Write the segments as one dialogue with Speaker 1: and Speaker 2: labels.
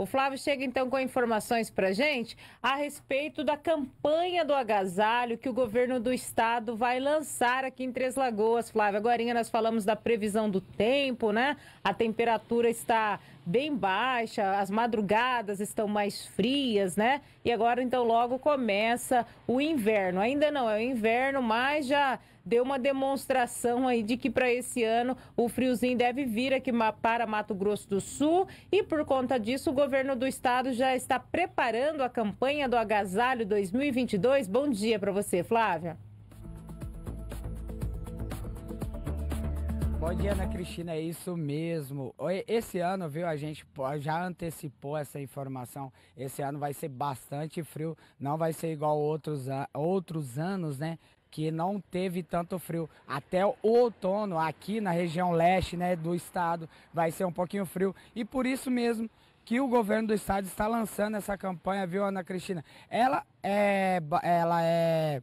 Speaker 1: O Flávio chega então com informações para gente a respeito da campanha do agasalho que o governo do estado vai lançar aqui em Três Lagoas. Flávio, agora nós falamos da previsão do tempo, né? A temperatura está bem baixa, as madrugadas estão mais frias, né? E agora então logo começa o inverno. Ainda não é o inverno, mas já deu uma demonstração aí de que para esse ano o friozinho deve vir aqui para Mato Grosso do Sul e por conta disso o governo do estado já está preparando a campanha do agasalho 2022. Bom dia para você, Flávia.
Speaker 2: Bom dia, Ana Cristina, é isso mesmo. Esse ano, viu, a gente já antecipou essa informação. Esse ano vai ser bastante frio, não vai ser igual outros, outros anos, né? Que não teve tanto frio. Até o outono, aqui na região leste né, do estado, vai ser um pouquinho frio. E por isso mesmo que o governo do estado está lançando essa campanha, viu, Ana Cristina? Ela é, ela é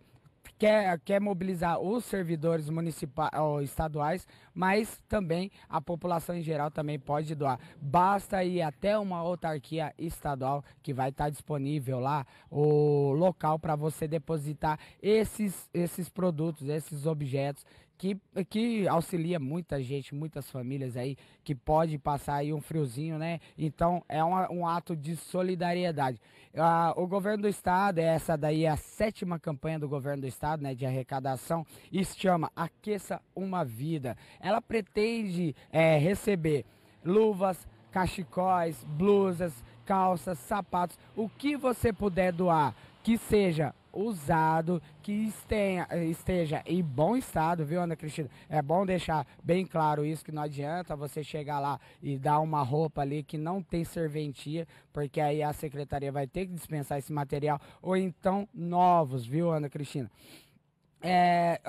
Speaker 2: quer, quer mobilizar os servidores municipais ou estaduais, mas também a população em geral também pode doar. Basta ir até uma autarquia estadual que vai estar disponível lá o local para você depositar esses, esses produtos, esses objetos que, que auxilia muita gente, muitas famílias aí, que pode passar aí um friozinho, né? Então é uma, um ato de solidariedade. Ah, o governo do estado, essa daí é a sétima campanha do governo do estado, né, de arrecadação, e se chama Aqueça uma Vida. Ela pretende é, receber luvas, cachecóis, blusas, calças, sapatos, o que você puder doar, que seja usado, que esteja, esteja em bom estado, viu, Ana Cristina? É bom deixar bem claro isso, que não adianta você chegar lá e dar uma roupa ali que não tem serventia, porque aí a secretaria vai ter que dispensar esse material, ou então novos, viu, Ana Cristina? É,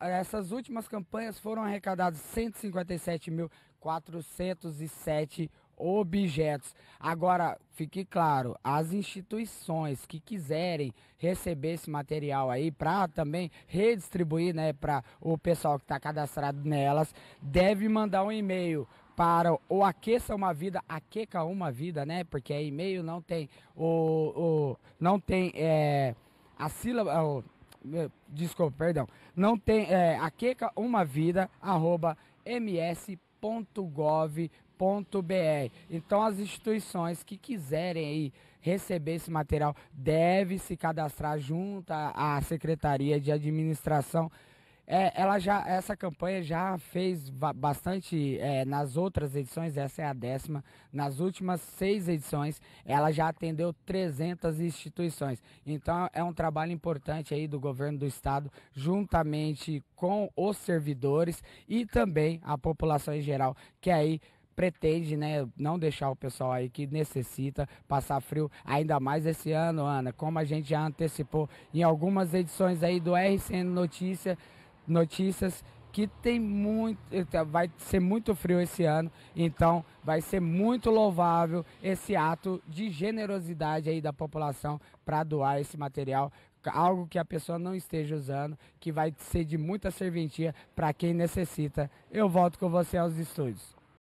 Speaker 2: essas últimas campanhas foram arrecadadas 157 mil 407 objetos. Agora, fique claro, as instituições que quiserem receber esse material aí para também redistribuir, né, para o pessoal que está cadastrado nelas, deve mandar um e-mail para o aqueça uma vida, aqueca uma vida, né? Porque é e-mail não tem o, o não tem é, a sílaba o, desculpa, perdão, não tem é, aqueca uma vida arroba ms www.gov.br. Então as instituições que quiserem aí receber esse material deve se cadastrar junto à Secretaria de Administração é, ela já, essa campanha já fez bastante é, nas outras edições, essa é a décima. Nas últimas seis edições, ela já atendeu 300 instituições. Então, é um trabalho importante aí do governo do estado, juntamente com os servidores e também a população em geral, que aí pretende, né, não deixar o pessoal aí que necessita passar frio, ainda mais esse ano, Ana, como a gente já antecipou em algumas edições aí do RCN Notícia, notícias que tem muito, eh, tá, vai ser muito frio esse ano, então vai ser muito louvável esse ato de generosidade aí da população para doar esse material, algo que a pessoa não esteja usando, que vai ser de muita serventia para quem necessita. Eu volto com você aos estúdios.